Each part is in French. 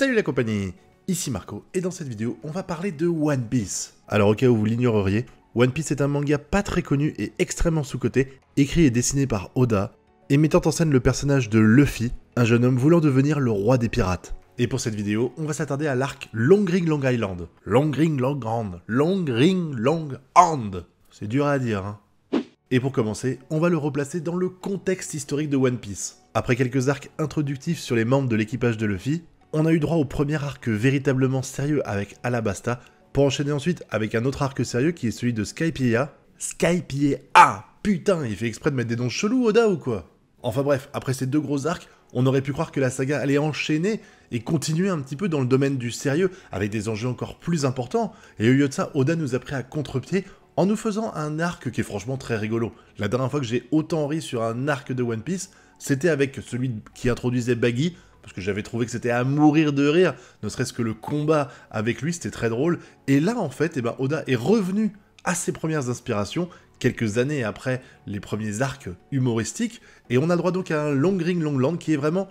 Salut la compagnie, ici Marco et dans cette vidéo on va parler de One Piece. Alors au cas où vous l'ignoreriez, One Piece est un manga pas très connu et extrêmement sous-coté, écrit et dessiné par Oda, et mettant en scène le personnage de Luffy, un jeune homme voulant devenir le roi des pirates. Et pour cette vidéo, on va s'attarder à l'arc Long Ring Long Island. Long Ring Long Island. Long Ring Long Hand. C'est dur à dire, hein. Et pour commencer, on va le replacer dans le contexte historique de One Piece. Après quelques arcs introductifs sur les membres de l'équipage de Luffy, on a eu droit au premier arc véritablement sérieux avec Alabasta, pour enchaîner ensuite avec un autre arc sérieux qui est celui de Skypiea. Skypiea ah, Putain, il fait exprès de mettre des dons chelous Oda ou quoi Enfin bref, après ces deux gros arcs, on aurait pu croire que la saga allait enchaîner et continuer un petit peu dans le domaine du sérieux avec des enjeux encore plus importants, et au lieu de ça, Oda nous a pris à contre-pied en nous faisant un arc qui est franchement très rigolo. La dernière fois que j'ai autant ri sur un arc de One Piece, c'était avec celui qui introduisait Baggy parce que j'avais trouvé que c'était à mourir de rire, ne serait-ce que le combat avec lui, c'était très drôle. Et là, en fait, eh ben, Oda est revenu à ses premières inspirations, quelques années après les premiers arcs humoristiques, et on a droit donc à un Long Ring Long Land qui est vraiment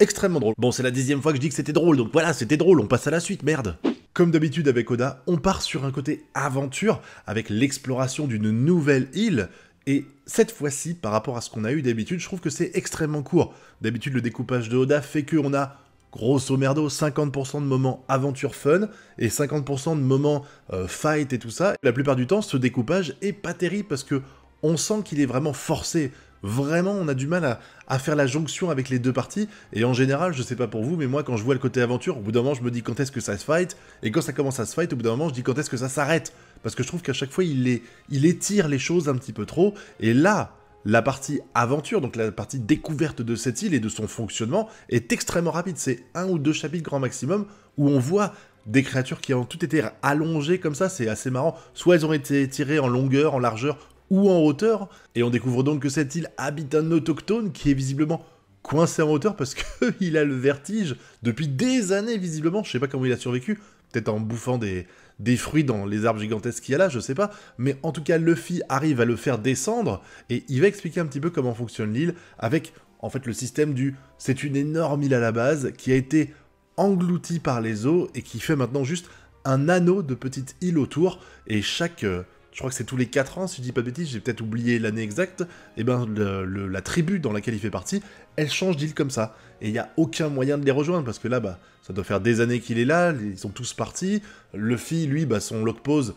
extrêmement drôle. Bon, c'est la dixième fois que je dis que c'était drôle, donc voilà, c'était drôle, on passe à la suite, merde comme d'habitude avec Oda, on part sur un côté aventure avec l'exploration d'une nouvelle île et cette fois-ci, par rapport à ce qu'on a eu d'habitude, je trouve que c'est extrêmement court. D'habitude, le découpage de Oda fait qu'on a grosso merdo 50% de moments aventure fun et 50% de moments euh, fight et tout ça. La plupart du temps, ce découpage est pas terrible parce que on sent qu'il est vraiment forcé. Vraiment, on a du mal à, faire la jonction avec les deux parties. Et en général, je sais pas pour vous, mais moi, quand je vois le côté aventure, au bout d'un moment, je me dis quand est-ce que ça se fight. Et quand ça commence à se fight, au bout d'un moment, je dis quand est-ce que ça s'arrête parce que je trouve qu'à chaque fois, il, il étire les choses un petit peu trop. Et là, la partie aventure, donc la partie découverte de cette île et de son fonctionnement, est extrêmement rapide. C'est un ou deux chapitres grand maximum où on voit des créatures qui ont toutes été allongées comme ça, c'est assez marrant. Soit elles ont été tirées en longueur, en largeur ou en hauteur, et on découvre donc que cette île habite un autochtone qui est visiblement coincé en hauteur parce qu'il a le vertige depuis des années visiblement, je ne sais pas comment il a survécu, peut-être en bouffant des, des fruits dans les arbres gigantesques qu'il y a là, je sais pas, mais en tout cas Luffy arrive à le faire descendre et il va expliquer un petit peu comment fonctionne l'île avec en fait le système du c'est une énorme île à la base qui a été engloutie par les eaux et qui fait maintenant juste un anneau de petites îles autour et chaque, euh, je crois que c'est tous les 4 ans, si je dis pas de j'ai peut-être oublié l'année exacte, et eh ben la tribu dans laquelle il fait partie, elle change d'île comme ça. Et il n'y a aucun moyen de les rejoindre, parce que là, bah, ça doit faire des années qu'il est là, ils sont tous partis. Le Luffy, lui, bah, son log pose,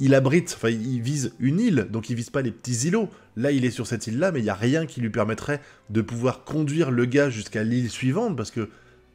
il abrite, enfin il vise une île, donc il vise pas les petits îlots. Là, il est sur cette île-là, mais il n'y a rien qui lui permettrait de pouvoir conduire le gars jusqu'à l'île suivante, parce que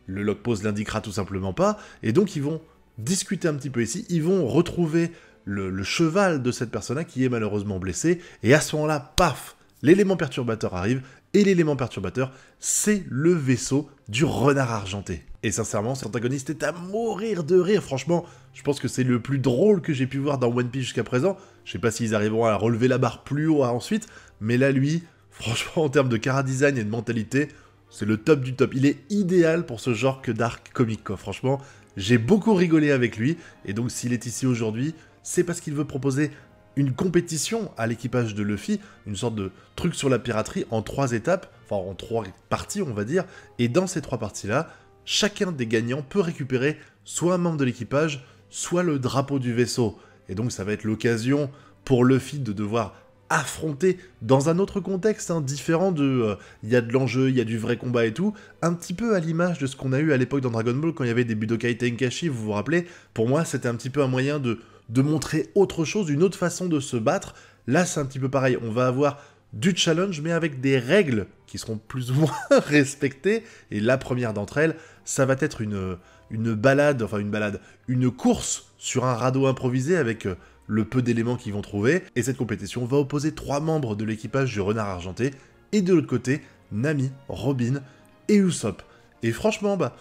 le log pose l'indiquera tout simplement pas. Et donc ils vont discuter un petit peu ici, ils vont retrouver le, cheval de cette personne-là qui est malheureusement blessé. Et à ce moment-là, paf, l'élément perturbateur arrive. Et l'élément perturbateur, c'est le vaisseau du renard argenté. Et sincèrement, cet antagoniste est à mourir de rire. Franchement, je pense que c'est le plus drôle que j'ai pu voir dans One Piece jusqu'à présent. Je sais pas s'ils arriveront à relever la barre plus haut ensuite, mais là, lui, franchement, en termes de chara design et de mentalité, c'est le top du top. Il est idéal pour ce genre que d'arc comique, Franchement, j'ai beaucoup rigolé avec lui, et donc s'il est ici aujourd'hui, c'est parce qu'il veut proposer une compétition à l'équipage de Luffy, une sorte de truc sur la piraterie en trois étapes, enfin en trois parties on va dire, et dans ces trois parties-là, chacun des gagnants peut récupérer soit un membre de l'équipage, soit le drapeau du vaisseau. Et donc ça va être l'occasion pour Luffy de devoir affronter dans un autre contexte, hein, différent de euh, il y a de l'enjeu, il y a du vrai combat et tout, un petit peu à l'image de ce qu'on a eu à l'époque dans Dragon Ball quand il y avait des Budokai Tenkaichi, vous vous rappelez Pour moi, c'était un petit peu un moyen de de montrer autre chose, une autre façon de se battre. Là, c'est un petit peu pareil. On va avoir du challenge, mais avec des règles qui seront plus ou moins respectées. Et la première d'entre elles, ça va être une, une balade, enfin une balade, une course sur un radeau improvisé avec euh, le peu d'éléments qu'ils vont trouver. Et cette compétition va opposer trois membres de l'équipage du renard argenté. Et de l'autre côté, Nami, Robin et Usopp. Et franchement, bah,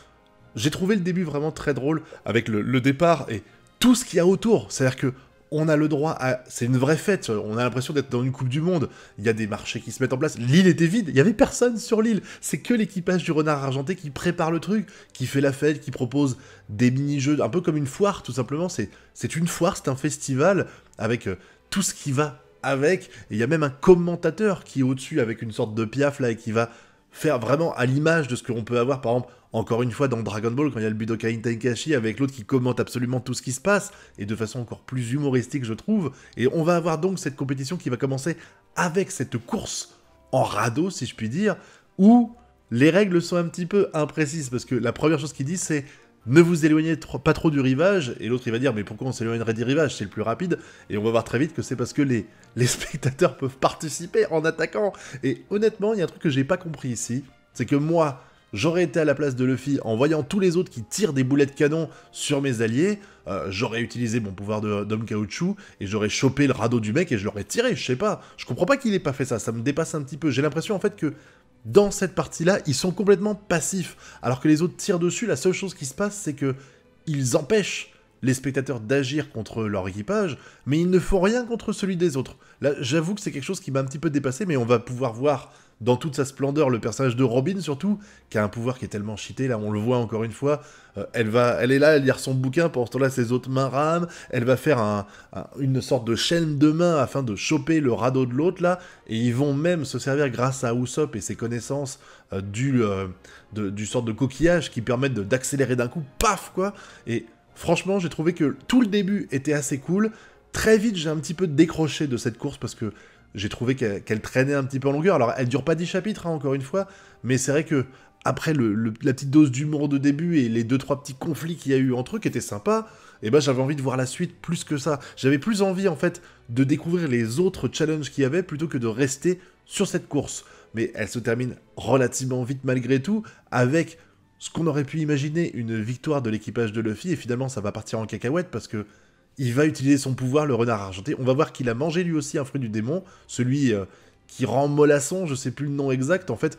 j'ai trouvé le début vraiment très drôle avec le, le départ et tout ce qu'il y a autour. C'est-à-dire que on a le droit à... C'est une vraie fête, on a l'impression d'être dans une Coupe du Monde. Il y a des marchés qui se mettent en place. L'île était vide, il n'y avait personne sur l'île. C'est que l'équipage du renard argenté qui prépare le truc, qui fait la fête, qui propose des mini-jeux, un peu comme une foire tout simplement. C'est une foire, c'est un festival avec euh, tout ce qui va avec. Et il y a même un commentateur qui est au-dessus avec une sorte de piaf là et qui va faire vraiment à l'image de ce qu'on peut avoir par exemple encore une fois, dans Dragon Ball, quand il y a le Budokai Kashi avec l'autre qui commente absolument tout ce qui se passe, et de façon encore plus humoristique, je trouve. Et on va avoir donc cette compétition qui va commencer avec cette course en radeau, si je puis dire, où les règles sont un petit peu imprécises, parce que la première chose qu'il dit, c'est ne vous éloignez pas trop du rivage, et l'autre il va dire mais pourquoi on s'éloignerait du rivage, c'est le plus rapide, et on va voir très vite que c'est parce que les, les spectateurs peuvent participer en attaquant. Et honnêtement, il y a un truc que j'ai pas compris ici, c'est que moi, j'aurais été à la place de Luffy en voyant tous les autres qui tirent des boulets de canon sur mes alliés, euh, j'aurais utilisé mon pouvoir d'homme caoutchouc et j'aurais chopé le radeau du mec et je l'aurais tiré, je sais pas. Je comprends pas qu'il ait pas fait ça, ça me dépasse un petit peu. J'ai l'impression en fait que dans cette partie-là, ils sont complètement passifs, alors que les autres tirent dessus, la seule chose qui se passe, c'est que ils empêchent les spectateurs d'agir contre leur équipage, mais ils ne font rien contre celui des autres. Là, j'avoue que c'est quelque chose qui m'a un petit peu dépassé, mais on va pouvoir voir dans toute sa splendeur. Le personnage de Robin, surtout, qui a un pouvoir qui est tellement cheaté, là, on le voit encore une fois. Euh, elle, va, elle est là, elle lire son bouquin, pendant ce temps-là, ses autres mains rament. Elle va faire une sorte de chaîne de main afin de choper le radeau de l'autre, là. Et ils vont même se servir, grâce à Usopp et ses connaissances, euh, du, sort euh, de, du sorte de coquillage qui permettent d'accélérer d'un coup, paf, quoi. Et franchement, j'ai trouvé que tout le début était assez cool. Très vite, j'ai un petit peu décroché de cette course parce que j'ai trouvé qu'elle traînait un petit peu en longueur. Alors, elle dure pas 10 chapitres, hein, encore une fois, mais c'est vrai que après la petite dose d'humour de début et les deux trois petits conflits qu'il y a eu entre eux qui étaient sympas, eh ben j'avais envie de voir la suite plus que ça. J'avais plus envie en fait de découvrir les autres challenges qu'il y avait plutôt que de rester sur cette course. Mais elle se termine relativement vite malgré tout avec ce qu'on aurait pu imaginer une victoire de l'équipage de Luffy et finalement ça va partir en cacahuète parce que il va utiliser son pouvoir, le renard argenté. On va voir qu'il a mangé lui aussi un fruit du démon, celui euh, qui rend mollasson, je sais plus le nom exact. En fait,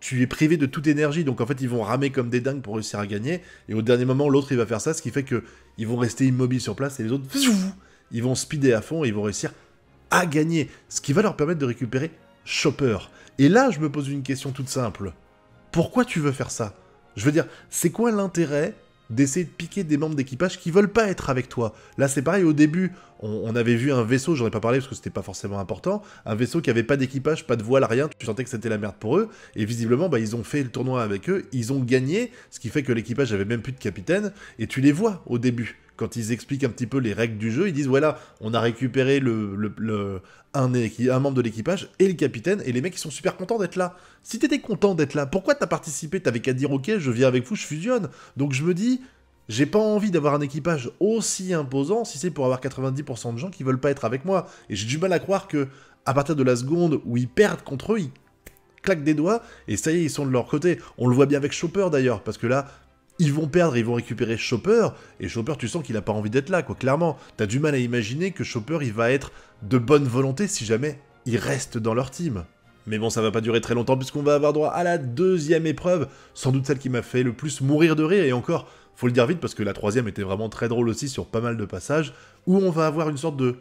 tu es privé de toute énergie, donc en fait, ils vont ramer comme des dingues pour réussir à gagner. Et au dernier moment, l'autre, il va faire ça, ce qui fait que ils vont rester immobiles sur place et les autres, ils vont speeder à fond et ils vont réussir à gagner, ce qui va leur permettre de récupérer Chopper. Et là, je me pose une question toute simple. Pourquoi tu veux faire ça Je veux dire, c'est quoi l'intérêt d'essayer de piquer des membres d'équipage qui veulent pas être avec toi. Là, c'est pareil, au début, on, avait vu un vaisseau, j'en ai pas parlé parce que c'était pas forcément important, un vaisseau qui avait pas d'équipage, pas de voile, rien, tu sentais que c'était la merde pour eux, et visiblement, bah, ils ont fait le tournoi avec eux, ils ont gagné, ce qui fait que l'équipage avait même plus de capitaine, et tu les vois au début quand ils expliquent un petit peu les règles du jeu, ils disent voilà, on a récupéré le, un, un, membre de l'équipage et le capitaine, et les mecs ils sont super contents d'être là. Si t'étais content d'être là, pourquoi t'as participé T'avais qu'à dire ok, je viens avec vous, je fusionne. Donc je me dis, j'ai pas envie d'avoir un équipage aussi imposant si c'est pour avoir 90% de gens qui veulent pas être avec moi. Et j'ai du mal à croire que à partir de la seconde où ils perdent contre eux, ils claquent des doigts et ça y est, ils sont de leur côté. On le voit bien avec Chopper d'ailleurs, parce que là, ils vont perdre, ils vont récupérer Chopper, et Chopper, tu sens qu'il n'a pas envie d'être là, quoi, clairement. T'as du mal à imaginer que Chopper, il va être de bonne volonté si jamais il reste dans leur team. Mais bon, ça va pas durer très longtemps puisqu'on va avoir droit à la deuxième épreuve, sans doute celle qui m'a fait le plus mourir de rire, et encore, faut le dire vite parce que la troisième était vraiment très drôle aussi sur pas mal de passages, où on va avoir une sorte de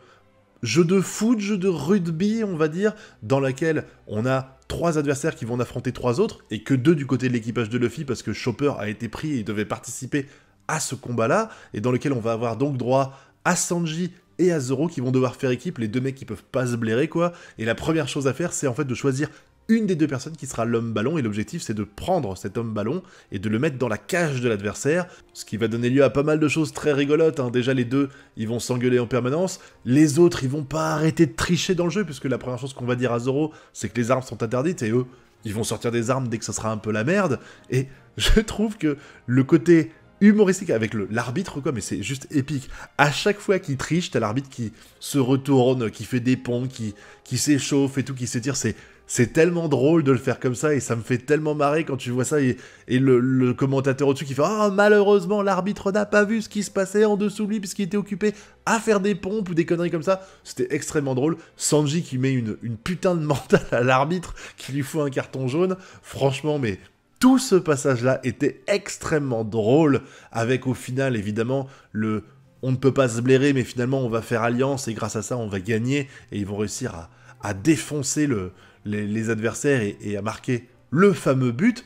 jeu de foot, jeu de rugby, on va dire, dans laquelle on a trois adversaires qui vont affronter trois autres, et que deux du côté de l'équipage de Luffy, parce que Chopper a été pris et devait participer à ce combat-là, et dans lequel on va avoir donc droit à Sanji et à Zoro qui vont devoir faire équipe, les deux mecs qui peuvent pas se blairer quoi, et la première chose à faire c'est en fait de choisir une des deux personnes qui sera l'homme ballon et l'objectif c'est de prendre cet homme ballon et de le mettre dans la cage de l'adversaire, ce qui va donner lieu à pas mal de choses très rigolotes. Hein. Déjà les deux ils vont s'engueuler en permanence, les autres ils vont pas arrêter de tricher dans le jeu puisque la première chose qu'on va dire à Zoro c'est que les armes sont interdites et eux ils vont sortir des armes dès que ça sera un peu la merde. Et je trouve que le côté humoristique avec l'arbitre quoi mais c'est juste épique à chaque fois qu'il triche t'as l'arbitre qui se retourne qui fait des pompes, qui qui s'échauffe et tout qui s'étire c'est c'est tellement drôle de le faire comme ça et ça me fait tellement marrer quand tu vois ça et, le, commentateur au-dessus qui fait ah malheureusement l'arbitre n'a pas vu ce qui se passait en dessous de lui puisqu'il était occupé à faire des pompes ou des conneries comme ça c'était extrêmement drôle Sanji qui met une, putain de mentale à l'arbitre qui lui fout un carton jaune franchement mais tout ce passage là était extrêmement drôle avec au final évidemment le on ne peut pas se blairer mais finalement on va faire alliance et grâce à ça on va gagner et ils vont réussir à défoncer le, les, adversaires et, a marqué le fameux but.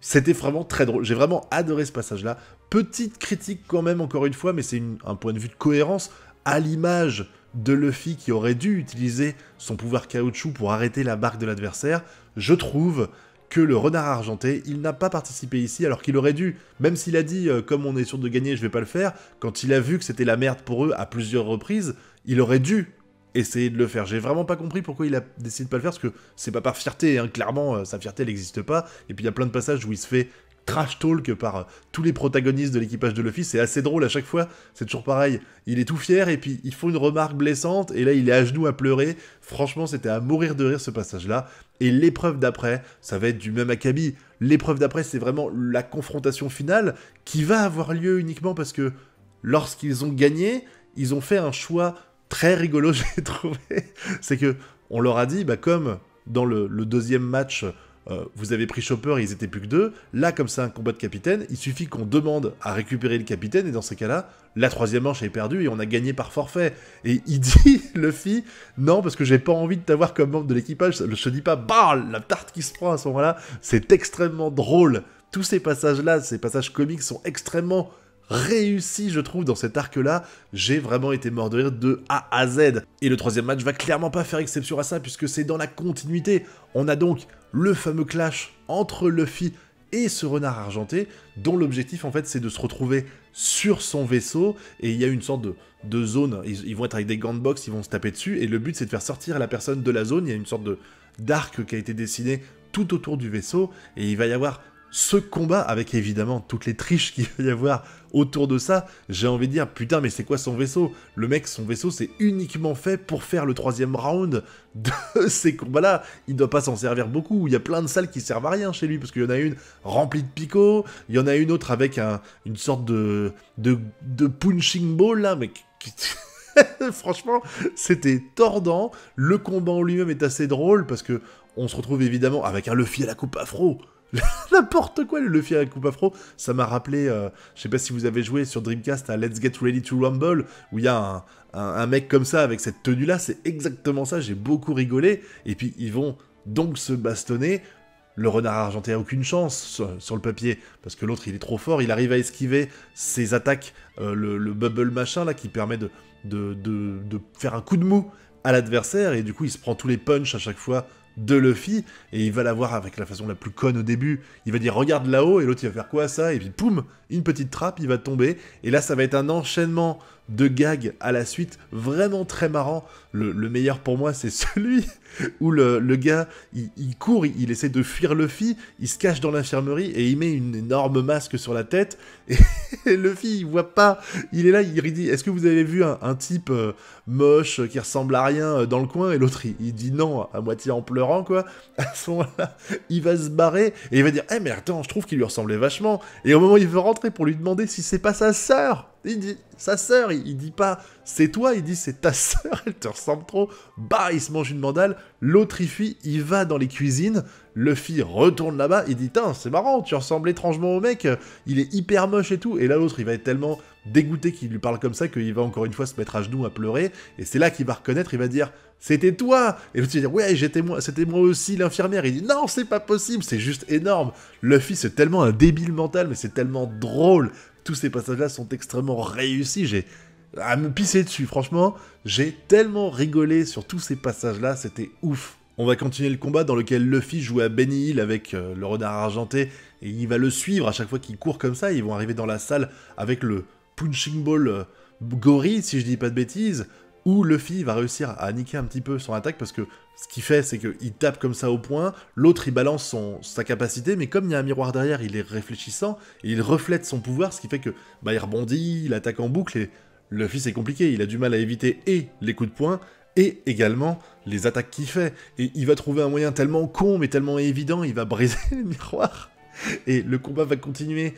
C'était vraiment très drôle. J'ai vraiment adoré ce passage-là. Petite critique quand même, encore une fois, mais c'est un point de vue de cohérence à l'image de Luffy qui aurait dû utiliser son pouvoir caoutchouc pour arrêter la barque de l'adversaire. Je trouve que le renard argenté, il n'a pas participé ici alors qu'il aurait dû, même s'il a dit euh, comme on est sûr de gagner, je vais pas le faire, quand il a vu que c'était la merde pour eux à plusieurs reprises, il aurait dû essayer de le faire. J'ai vraiment pas compris pourquoi il a décidé de pas le faire, parce que c'est pas par fierté, hein. clairement, euh, sa fierté, n'existe pas. Et puis il y a plein de passages où il se fait trash talk par euh, tous les protagonistes de l'équipage de Luffy, c'est assez drôle à chaque fois, c'est toujours pareil. Il est tout fier et puis il font une remarque blessante, et là il est à genoux à pleurer. Franchement, c'était à mourir de rire ce passage-là. Et l'épreuve d'après, ça va être du même acabit. L'épreuve d'après, c'est vraiment la confrontation finale qui va avoir lieu uniquement parce que lorsqu'ils ont gagné, ils ont fait un choix très rigolo, j'ai trouvé, c'est que on leur a dit, bah, comme dans le, deuxième match, euh, vous avez pris Chopper et ils étaient plus que deux, là, comme c'est un combat de capitaine, il suffit qu'on demande à récupérer le capitaine, et dans ces cas-là, la troisième manche est perdue et on a gagné par forfait. Et il dit, Luffy, non, parce que j'ai pas envie de t'avoir comme membre de l'équipage, je te dis pas, bah, la tarte qui se prend à ce moment-là, c'est extrêmement drôle. Tous ces passages-là, ces passages comiques sont extrêmement réussi, je trouve, dans cet arc-là. J'ai vraiment été mort de A à Z. Et le troisième match va clairement pas faire exception à ça, puisque c'est dans la continuité. On a donc le fameux clash entre Luffy et ce renard argenté, dont l'objectif en fait c'est de se retrouver sur son vaisseau, et il y a une sorte de, zone, ils, vont être avec des gants de boxe, ils vont se taper dessus, et le but c'est de faire sortir la personne de la zone, il y a une sorte de d'arc qui a été dessiné tout autour du vaisseau, et il va y avoir ce combat, avec évidemment toutes les triches qu'il va y avoir autour de ça, j'ai envie de dire, putain, mais c'est quoi son vaisseau Le mec, son vaisseau, c'est uniquement fait pour faire le troisième round de ces combats-là. Il ne doit pas s'en servir beaucoup. Il y a plein de salles qui servent à rien chez lui, parce qu'il y en a une remplie de picots, il y en a une autre avec une sorte de, de, punching ball, là, mais... Franchement, c'était tordant. Le combat en lui-même est assez drôle parce que on se retrouve évidemment avec un Luffy à la coupe afro N'importe quoi, le Luffy à la coupe afro. Ça m'a rappelé, euh, je sais pas si vous avez joué sur Dreamcast à Let's Get Ready to Rumble, où il y a un, mec comme ça avec cette tenue-là. C'est exactement ça, j'ai beaucoup rigolé. Et puis ils vont donc se bastonner. Le renard argenté a aucune chance sur, le papier, parce que l'autre il est trop fort, il arrive à esquiver ses attaques, euh, le, bubble machin là qui permet de, de, de faire un coup de mou à l'adversaire, et du coup il se prend tous les punches à chaque fois de Luffy, et il va la voir avec la façon la plus conne au début. Il va dire regarde là-haut, et l'autre il va faire quoi ça Et puis poum, une petite trappe, il va tomber. Et là, ça va être un enchaînement de gags à la suite, vraiment très marrant. Le, meilleur pour moi, c'est celui où le, gars, il, court, il, essaie de fuir Luffy, il se cache dans l'infirmerie et il met une énorme masque sur la tête. Et Luffy, il voit pas. Il est là, il dit Est-ce que vous avez vu un, type euh, moche euh, qui ressemble à rien euh, dans le coin Et l'autre, il, dit non, à moitié en pleurant, quoi. À ce moment-là, il va se barrer et il va dire Eh, mais attends, je trouve qu'il lui ressemblait vachement. Et au moment où il veut rentrer pour lui demander si c'est pas sa sœur, il dit sa sœur, il, il dit pas c'est toi, il dit c'est ta sœur, elle te ressemble trop. Bah, il se mange une mandale. L'autre, il fuit, il va dans les cuisines. Luffy retourne là-bas, il dit "Tiens, c'est marrant, tu ressembles étrangement au mec, il est hyper moche et tout. Et là, l'autre, il va être tellement dégoûté qu'il lui parle comme ça qu'il va encore une fois se mettre à genoux à pleurer. Et c'est là qu'il va reconnaître, il va dire C'était toi Et l'autre, il va dire Ouais, j'étais moi, c'était moi aussi l'infirmière. Il dit Non, c'est pas possible, c'est juste énorme. Luffy, c'est tellement un débile mental, mais c'est tellement drôle. Tous ces passages-là sont extrêmement réussis. J'ai à me pisser dessus, franchement, j'ai tellement rigolé sur tous ces passages-là, c'était ouf. On va continuer le combat dans lequel Luffy joue à Benny Hill avec euh, le renard argenté et il va le suivre à chaque fois qu'il court comme ça. Ils vont arriver dans la salle avec le punching ball euh, gory, si je dis pas de bêtises, où Luffy va réussir à niquer un petit peu son attaque parce que ce qu'il fait, c'est qu'il tape comme ça au point, l'autre il balance son, sa capacité, mais comme il y a un miroir derrière, il est réfléchissant et il reflète son pouvoir, ce qui fait que bah, il rebondit, il attaque en boucle et Luffy c'est compliqué, il a du mal à éviter et les coups de poing et également les attaques qu'il fait. Et il va trouver un moyen tellement con, mais tellement évident, il va briser le miroir. Et le combat va continuer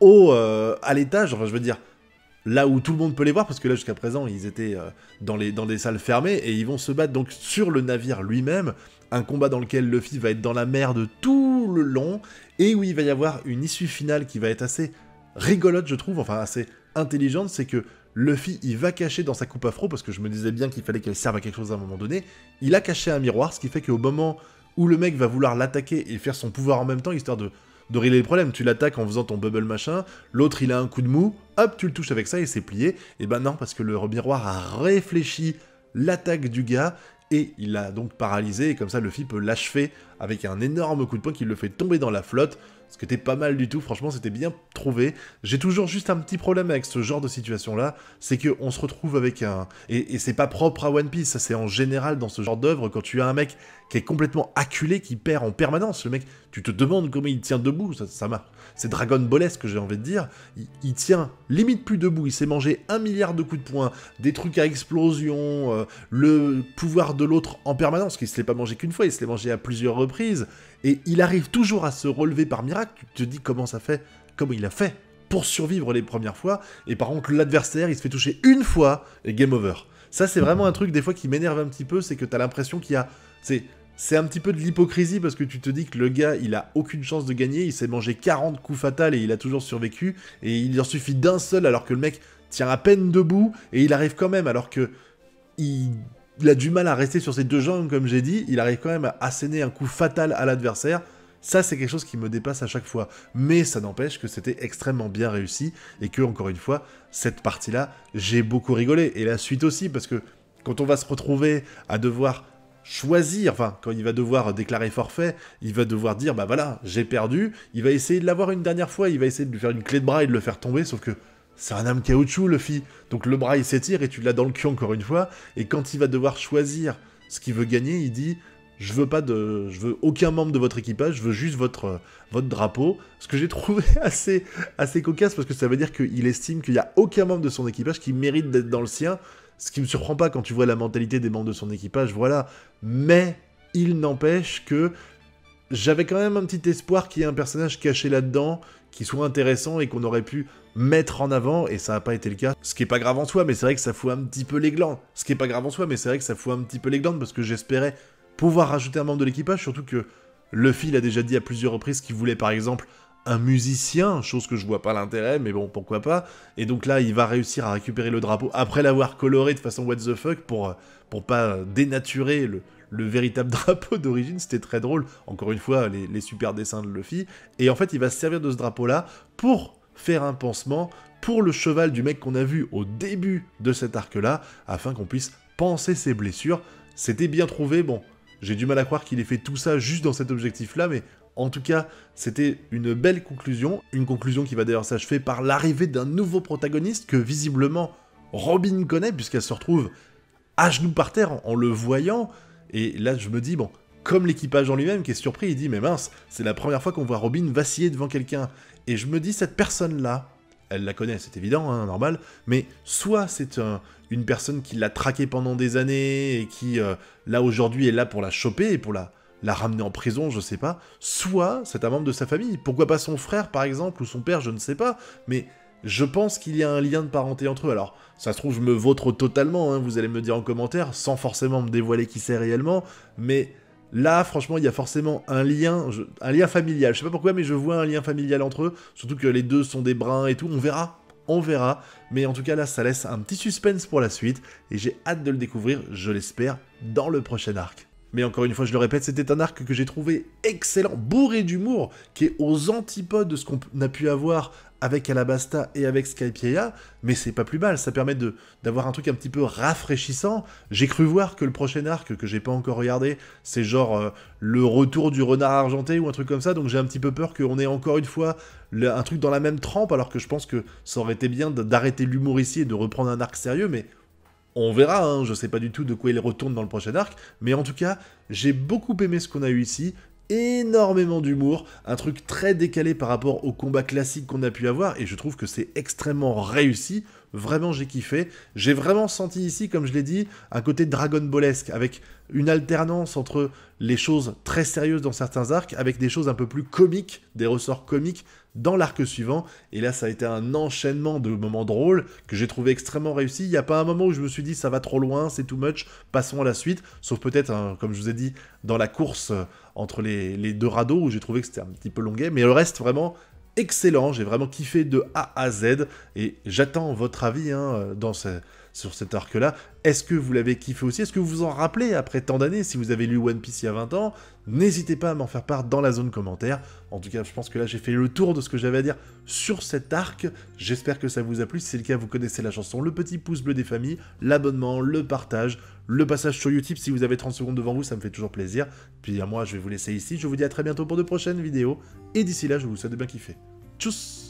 au, euh, à l'étage, enfin je veux dire, là où tout le monde peut les voir, parce que là jusqu'à présent ils étaient euh, dans, les, dans des salles fermées, et ils vont se battre donc sur le navire lui-même, un combat dans lequel Luffy va être dans la merde tout le long, et où il va y avoir une issue finale qui va être assez rigolote je trouve, enfin assez intelligente, c'est que Luffy, il va cacher dans sa coupe afro, parce que je me disais bien qu'il fallait qu'elle serve à quelque chose à un moment donné, il a caché un miroir, ce qui fait qu'au moment où le mec va vouloir l'attaquer et faire son pouvoir en même temps, histoire de, de régler le problème, tu l'attaques en faisant ton bubble machin, l'autre il a un coup de mou, hop, tu le touches avec ça et c'est plié, et ben non, parce que le miroir a réfléchi l'attaque du gars, et il l'a donc paralysé, et comme ça Luffy peut l'achever avec un énorme coup de poing qui le fait tomber dans la flotte, ce qui était pas mal du tout, franchement, c'était bien trouvé. J'ai toujours juste un petit problème avec ce genre de situation-là, c'est qu'on se retrouve avec un... Et, c'est pas propre à One Piece, ça c'est en général dans ce genre d'œuvre, quand tu as un mec qui est complètement acculé, qui perd en permanence, le mec, tu te demandes comment il tient debout, ça, marche. C'est Dragon que j'ai envie de dire. Il, tient limite plus debout, il s'est mangé un milliard de coups de poing, des trucs à explosion, euh, le pouvoir de l'autre en permanence, qu'il se l'est pas mangé qu'une fois, il se l'est mangé à plusieurs reprises. Et il arrive toujours à se relever par miracle, tu te dis comment ça fait, comment il a fait pour survivre les premières fois, et par contre l'adversaire il se fait toucher une fois, et game over. Ça c'est vraiment un truc des fois qui m'énerve un petit peu, c'est que t'as l'impression qu'il y a... C'est c'est un petit peu de l'hypocrisie parce que tu te dis que le gars, il a aucune chance de gagner, il s'est mangé 40 coups fatals et il a toujours survécu, et il en suffit d'un seul alors que le mec tient à peine debout, et il arrive quand même alors que il il a du mal à rester sur ses deux jambes, comme j'ai dit. Il arrive quand même à asséner un coup fatal à l'adversaire. Ça, c'est quelque chose qui me dépasse à chaque fois. Mais ça n'empêche que c'était extrêmement bien réussi et que, encore une fois, cette partie-là, j'ai beaucoup rigolé. Et la suite aussi, parce que quand on va se retrouver à devoir choisir, enfin, quand il va devoir déclarer forfait, il va devoir dire, bah voilà, j'ai perdu. Il va essayer de l'avoir une dernière fois, il va essayer de lui faire une clé de bras et de le faire tomber, sauf que c'est un âme caoutchouc, Luffy. Donc le bras, il s'étire et tu l'as dans le cul encore une fois. Et quand il va devoir choisir ce qu'il veut gagner, il dit je veux pas de, je veux aucun membre de votre équipage, je veux juste votre, votre drapeau. Ce que j'ai trouvé assez, assez cocasse parce que ça veut dire qu'il estime qu'il n'y a aucun membre de son équipage qui mérite d'être dans le sien. Ce qui ne me surprend pas quand tu vois la mentalité des membres de son équipage, voilà. Mais il n'empêche que j'avais quand même un petit espoir qu'il y ait un personnage caché là-dedans qui soit intéressant et qu'on aurait pu mettre en avant, et ça n'a pas été le cas. Ce qui est pas grave en soi, mais c'est vrai que ça fout un petit peu les glandes. Ce qui est pas grave en soi, mais c'est vrai que ça fout un petit peu les glandes, parce que j'espérais pouvoir rajouter un membre de l'équipage, surtout que Luffy a déjà dit à plusieurs reprises qu'il voulait par exemple un musicien, chose que je vois pas l'intérêt, mais bon, pourquoi pas. Et donc là, il va réussir à récupérer le drapeau après l'avoir coloré de façon what the fuck pour, euh, pour pas dénaturer le, le véritable drapeau d'origine, c'était très drôle. Encore une fois, les, super dessins de Luffy. Et en fait, il va se servir de ce drapeau-là pour faire un pansement pour le cheval du mec qu'on a vu au début de cet arc-là, afin qu'on puisse penser ses blessures. C'était bien trouvé, bon, j'ai du mal à croire qu'il ait fait tout ça juste dans cet objectif-là, mais en tout cas, c'était une belle conclusion, une conclusion qui va d'ailleurs s'achever par l'arrivée d'un nouveau protagoniste que visiblement Robin connaît, puisqu'elle se retrouve à genoux par terre en le voyant, et là, je me dis, bon, comme l'équipage en lui-même qui est surpris, il dit, mais mince, c'est la première fois qu'on voit Robin vaciller devant quelqu'un. Et je me dis, cette personne-là, elle la connaît, c'est évident, hein, normal, mais soit c'est une personne qui l'a traqué pendant des années et qui, euh, là aujourd'hui, est là pour la choper et pour la, la ramener en prison, je sais pas, soit c'est un membre de sa famille, pourquoi pas son frère par exemple, ou son père, je ne sais pas, mais je pense qu'il y a un lien de parenté entre eux. Alors, ça se trouve, je me vautre totalement, hein, vous allez me dire en commentaire, sans forcément me dévoiler qui c'est réellement, mais là, franchement, il y a forcément un lien, lien familial. Je sais pas pourquoi, mais je vois un lien familial entre eux, surtout que les deux sont des brins et tout, on verra. On verra, mais en tout cas là ça laisse un petit suspense pour la suite et j'ai hâte de le découvrir, je l'espère, dans le prochain arc. Mais encore une fois, je le répète, c'était un arc que j'ai trouvé excellent, bourré d'humour, qui est aux antipodes de ce qu'on a pu avoir avec Alabasta et avec Skypiea, mais c'est pas plus mal, ça permet de d'avoir un truc un petit peu rafraîchissant. J'ai cru voir que le prochain arc que j'ai pas encore regardé, c'est genre euh, le retour du renard argenté ou un truc comme ça, donc j'ai un petit peu peur qu'on ait encore une fois un truc dans la même trempe, alors que je pense que ça aurait été bien d'arrêter l'humour ici et de reprendre un arc sérieux, mais on verra, hein. je sais pas du tout de quoi il retourne dans le prochain arc, mais en tout cas, j'ai beaucoup aimé ce qu'on a eu ici, énormément d'humour, un truc très décalé par rapport au combat classique qu'on a pu avoir, et je trouve que c'est extrêmement réussi. Vraiment, j'ai kiffé. J'ai vraiment senti ici, comme je l'ai dit, un côté Dragon Ballesque, avec une alternance entre les choses très sérieuses dans certains arcs, avec des choses un peu plus comiques, des ressorts comiques dans l'arc suivant. Et là, ça a été un enchaînement de moments drôles que j'ai trouvé extrêmement réussi. Il n'y a pas un moment où je me suis dit ça va trop loin, c'est too much, passons à la suite. Sauf peut-être, hein, comme je vous ai dit, dans la course. Euh, entre les, deux radeaux où j'ai trouvé que c'était un petit peu longuet, mais le reste vraiment excellent, j'ai vraiment kiffé de A à Z, et j'attends votre avis hein, dans sur cet arc-là. Est-ce que vous l'avez kiffé aussi Est-ce que vous vous en rappelez après tant d'années Si vous avez lu One Piece il y a 20 ans, n'hésitez pas à m'en faire part dans la zone commentaire. En tout cas, je pense que là, j'ai fait le tour de ce que j'avais à dire sur cet arc. J'espère que ça vous a plu. Si c'est le cas, vous connaissez la chanson, le petit pouce bleu des familles, l'abonnement, le partage le passage sur YouTube. Si vous avez 30 secondes devant vous, ça me fait toujours plaisir. Puis à moi, je vais vous laisser ici. Je vous dis à très bientôt pour de prochaines vidéos. Et d'ici là, je vous souhaite de bien kiffer. Tchuss